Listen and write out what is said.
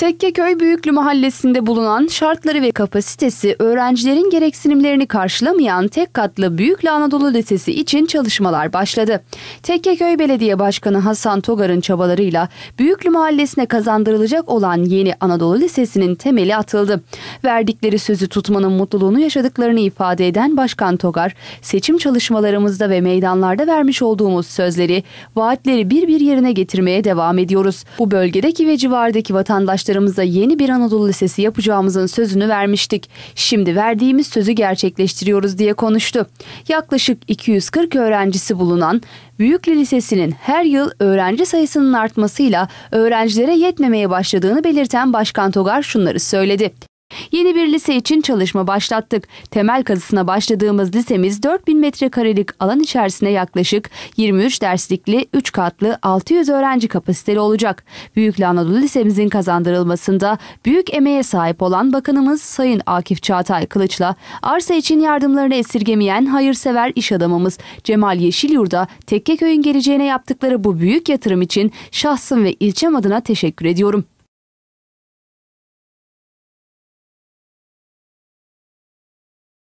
Tekkeköy Büyüklü Mahallesi'nde bulunan şartları ve kapasitesi öğrencilerin gereksinimlerini karşılamayan tek katlı Büyüklü Anadolu Lisesi için çalışmalar başladı. Tekkeköy Belediye Başkanı Hasan Togar'ın çabalarıyla Büyüklü Mahallesi'ne kazandırılacak olan yeni Anadolu Lisesi'nin temeli atıldı. Verdikleri sözü tutmanın mutluluğunu yaşadıklarını ifade eden Başkan Togar, seçim çalışmalarımızda ve meydanlarda vermiş olduğumuz sözleri, vaatleri bir bir yerine getirmeye devam ediyoruz. Bu bölgedeki ve civardaki vatandaşlar arkadaşlarımıza yeni bir Anadolu Lisesi yapacağımızın sözünü vermiştik. Şimdi verdiğimiz sözü gerçekleştiriyoruz diye konuştu. Yaklaşık 240 öğrencisi bulunan Büyükli Lisesi'nin her yıl öğrenci sayısının artmasıyla öğrencilere yetmemeye başladığını belirten Başkan Togar şunları söyledi. Yeni bir lise için çalışma başlattık. Temel kazısına başladığımız lisemiz 4000 metrekarelik alan içerisinde yaklaşık 23 derslikli 3 katlı 600 öğrenci kapasiteli olacak. Büyük Anadolu Lisemizin kazandırılmasında büyük emeğe sahip olan Bakanımız Sayın Akif Çağatay Kılıç'la arsa için yardımlarını esirgemeyen hayırsever iş adamımız Cemal Yeşilyurda Tekkeköy'ün geleceğine yaptıkları bu büyük yatırım için şahsım ve ilçem adına teşekkür ediyorum.